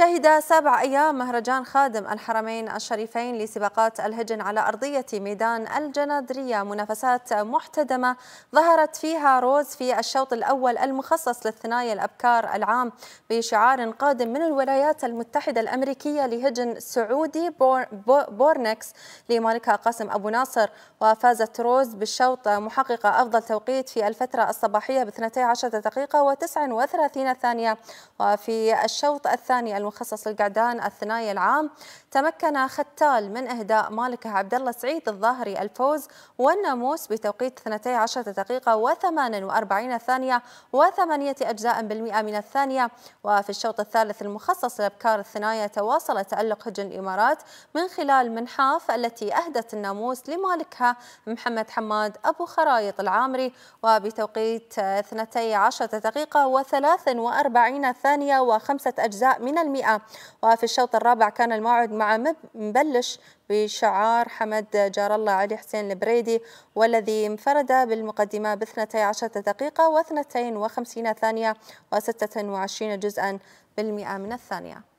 شهد سبع أيام مهرجان خادم الحرمين الشريفين لسباقات الهجن على أرضية ميدان الجنادرية منافسات محتدمة ظهرت فيها روز في الشوط الأول المخصص للثنايا الأبكار العام بشعار قادم من الولايات المتحدة الأمريكية لهجن سعودي بورنكس لمالكها قاسم أبو ناصر وفازت روز بالشوط محققة أفضل توقيت في الفترة الصباحية ب 12 دقيقة و39 ثانية وفي الشوط الثاني المخصص للقعدان الثنائي العام تمكن ختال من إهداء مالكه عبد الله سعيد الظاهري الفوز والناموس بتوقيت 12 دقيقة و48 ثانية وثمانية أجزاء بالمئة من الثانية وفي الشوط الثالث المخصص لأبكار الثنايا تواصل تألق هجن الإمارات من خلال منحاف التي أهدت الناموس لمالكها محمد حماد أبو خرايط العامري وبتوقيت 12 دقيقة و43 ثانية وخمسة أجزاء من المئة المئة وفي الشوط الرابع كان الموعد مع مبلش بشعار حمد جار الله علي حسين البريدي والذي انفرد بالمقدمة ب 12 دقيقة و 52 ثانية و 26 جزءا بالمئة من الثانية